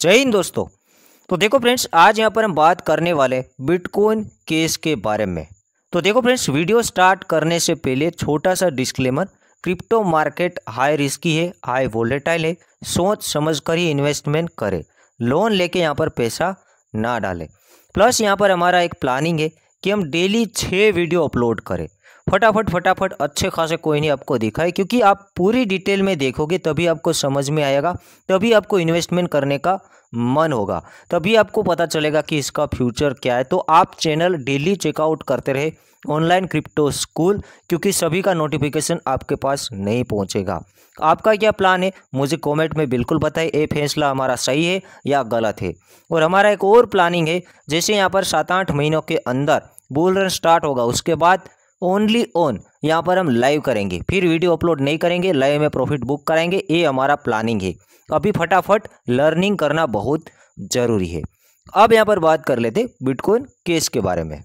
जय हिंद दोस्तों तो देखो फ्रेंड्स आज यहाँ पर हम बात करने वाले बिटकॉइन केस के बारे में तो देखो फ्रेंड्स वीडियो स्टार्ट करने से पहले छोटा सा disclaimer crypto market high risky है हाई वोलेटाइल है सोच समझ कर ही इन्वेस्टमेंट करें लोन लेके यहाँ पर पैसा ना डालें प्लस यहाँ पर हमारा एक प्लानिंग है कि हम डेली छः वीडियो अपलोड करें फटाफट फटाफट अच्छे खासे कोई नहीं आपको दिखाए क्योंकि आप पूरी डिटेल में देखोगे तभी आपको समझ में आएगा तभी आपको इन्वेस्टमेंट करने का मन होगा तभी आपको पता चलेगा कि इसका फ्यूचर क्या है तो आप चैनल डेली चेकआउट करते रहे ऑनलाइन क्रिप्टो स्कूल क्योंकि सभी का नोटिफिकेशन आपके पास नहीं पहुंचेगा आपका क्या प्लान है मुझे कमेंट में बिल्कुल बताएं ये फैसला हमारा सही है या गलत है और हमारा एक और प्लानिंग है जैसे यहाँ पर सात आठ महीनों के अंदर बुल रन स्टार्ट होगा उसके बाद ओनली ओन यहाँ पर हम लाइव करेंगे फिर वीडियो अपलोड नहीं करेंगे लाइव में प्रॉफिट बुक कराएंगे ये हमारा प्लानिंग है अभी फटाफट लर्निंग करना बहुत ज़रूरी है अब यहाँ पर बात कर लेते बिटकॉइन केस के बारे में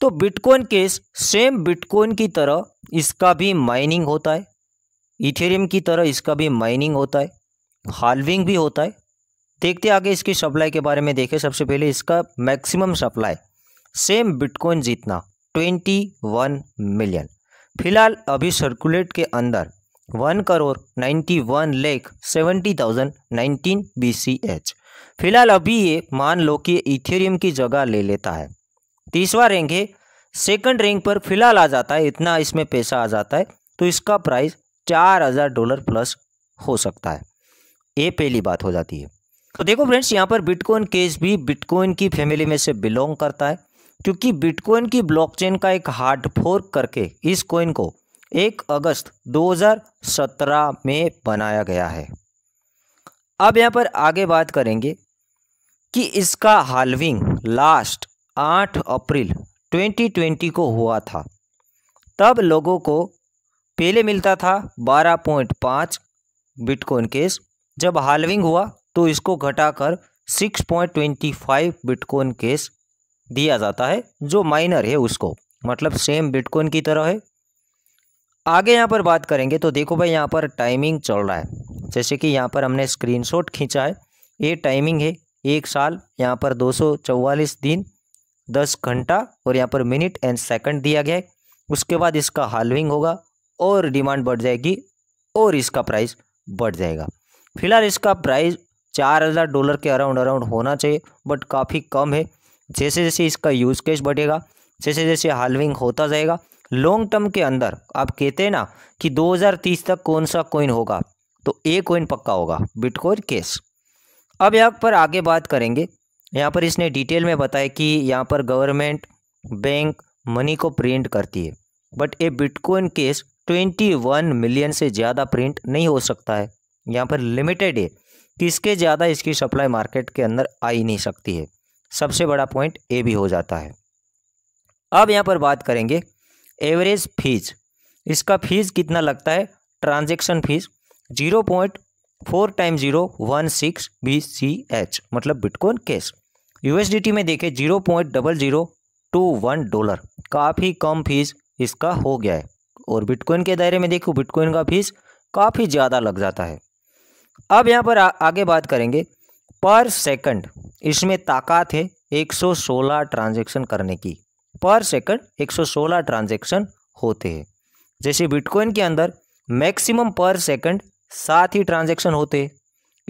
तो बिटकॉइन केस सेम बिटकॉइन की तरह इसका भी माइनिंग होता है इथेरियम की तरह इसका भी माइनिंग होता है हाल्विंग भी होता है देखते आगे इसकी सप्लाई के बारे में देखें सबसे पहले इसका मैक्सिमम सप्लाई सेम बिटकॉइन जितना ट्वेंटी वन मिलियन फिलहाल अभी सर्कुलेट के अंदर one crore ninety one lakh seventy thousand nineteen B C H फिलहाल अभी ये मान लो कि इथेरियम की जगह ले लेता है तीसवा रैंक है सेकंड रैंक पर फिलहाल आ जाता है इतना इसमें पैसा आ जाता है तो इसका प्राइस चार हज़ार डॉलर प्लस हो सकता है ये पहली बात हो जाती है तो देखो फ्रेंड्स यहाँ पर बिटकॉइन केस भी बिटकॉइन की फैमिली में से बिलोंग करता है क्योंकि बिटकॉइन की ब्लॉकचेन का एक हार्ड फोर्क करके इस कॉइन को एक अगस्त 2017 में बनाया गया है अब यहाँ पर आगे बात करेंगे कि इसका हालविंग लास्ट 8 अप्रैल 2020 को हुआ था तब लोगों को पहले मिलता था 12.5 बिटकॉइन केस जब हालविंग हुआ तो इसको घटाकर 6.25 बिटकॉइन केस दिया जाता है जो माइनर है उसको मतलब सेम बिटकॉइन की तरह है आगे यहाँ पर बात करेंगे तो देखो भाई यहाँ पर टाइमिंग चल रहा है जैसे कि यहाँ पर हमने स्क्रीनशॉट खींचा है ये टाइमिंग है एक साल यहाँ पर दो दिन दस घंटा और यहाँ पर मिनट एंड सेकंड दिया गया है उसके बाद इसका हालविंग होगा और डिमांड बढ़ जाएगी और इसका प्राइस बढ़ जाएगा फिलहाल इसका प्राइस चार हज़ार डॉलर के अराउंड अराउंड होना चाहिए बट काफ़ी कम है जैसे जैसे इसका यूज़ केस बढ़ेगा जैसे जैसे हालविंग होता जाएगा लॉन्ग टर्म के अंदर आप कहते हैं ना कि 2030 तक कौन सा कोइन होगा तो ए कोइन पक्का होगा बिटकॉइन केस अब यहाँ पर आगे बात करेंगे यहाँ पर इसने डिटेल में बताया कि यहाँ पर गवर्नमेंट बैंक मनी को प्रिंट करती है बट ये bitcoin cash twenty one million से ज़्यादा प्रिंट नहीं हो सकता है यहाँ पर लिमिटेड है कि इसके ज़्यादा इसकी सप्लाई मार्केट के अंदर आ ही नहीं सकती है सबसे बड़ा पॉइंट ए भी हो जाता है अब यहाँ पर बात करेंगे एवरेज फीस इसका फीस कितना लगता है transaction fees zero point four time zero one six B C H मतलब बिटकॉइन कैश यूएसडीटी में देखें zero point double zero two one dollar काफ़ी कम फीस इसका हो गया है और बिटकॉइन के दायरे में देखो बिटकॉइन का फीस काफ़ी ज़्यादा लग जाता है अब यहाँ पर आ, आगे बात करेंगे पर सेकंड इसमें ताकत है 116 ट्रांजैक्शन करने की पर सेकंड 116 ट्रांजैक्शन होते हैं जैसे बिटकॉइन के अंदर मैक्सिमम पर सेकंड सात ही ट्रांजैक्शन होते हैं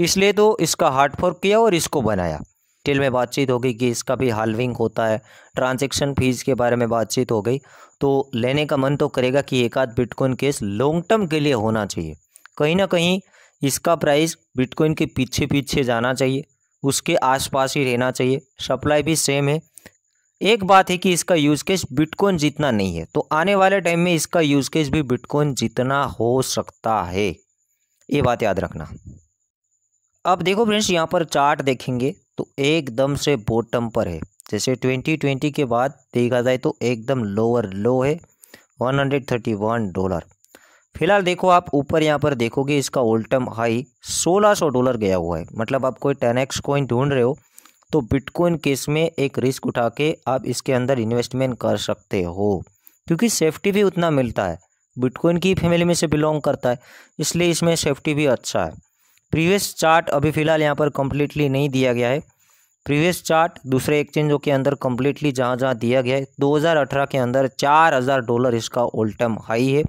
इसलिए तो इसका हार्ड फॉर्क किया और इसको बनाया टेल में बातचीत हो गई कि इसका भी हालविंग होता है ट्रांजैक्शन फीस के बारे में बातचीत हो गई तो लेने का मन तो करेगा कि एक आध बिटकॉइन केस लॉन्ग टर्म के लिए होना चाहिए कहीं ना कहीं इसका प्राइस बिटकॉइन के पीछे पीछे जाना चाहिए उसके आसपास ही रहना चाहिए सप्लाई भी सेम है एक बात है कि इसका यूज़ केस बिटकॉइन जितना नहीं है तो आने वाले टाइम में इसका यूज़ केस भी बिटकॉइन जितना हो सकता है ये बात याद रखना अब देखो फ्रेंड्स यहाँ पर चार्ट देखेंगे तो एकदम से बॉटम पर है जैसे 2020 के बाद देखा जाए तो एकदम लोअर लो है 131 डॉलर फिलहाल देखो आप ऊपर यहाँ पर देखोगे इसका ओल्टम हाई 1600 डॉलर गया हुआ है मतलब आप कोई टेन एक्स कोइन ढूंढ रहे हो तो बिटकॉइन केस में एक रिस्क उठा के आप इसके अंदर इन्वेस्टमेंट कर सकते हो क्योंकि सेफ्टी भी उतना मिलता है बिटकॉइन की फैमिली में से बिलोंग करता है इसलिए इसमें सेफ्टी भी अच्छा है प्रीवियस चार्ट अभी फ़िलहाल यहाँ पर कम्प्लीटली नहीं दिया गया है प्रीवियस चार्ट दूसरे एक्सचेंजों के अंदर कम्प्लीटली जहाँ जहाँ दिया गया है 2018 के अंदर 4000 डॉलर इसका ओल्टम हाई है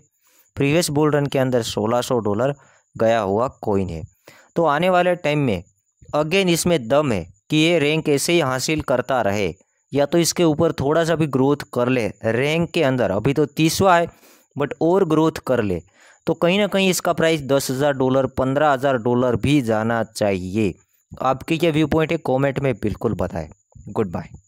प्रीवियस बुल रन के अंदर 1600 डॉलर गया हुआ कोइन है तो आने वाले टाइम में अगेन इसमें दम है कि ये रैंक ऐसे ही हासिल करता रहे या तो इसके ऊपर थोड़ा सा भी ग्रोथ कर ले रैंक के अंदर अभी तो तीसवा है बट और ग्रोथ कर ले तो कहीं ना कहीं इसका प्राइस दस हज़ार डॉलर पंद्रह हज़ार डॉलर भी जाना चाहिए आपकी क्या व्यू पॉइंट है कॉमेंट में बिल्कुल बताएं गुड बाय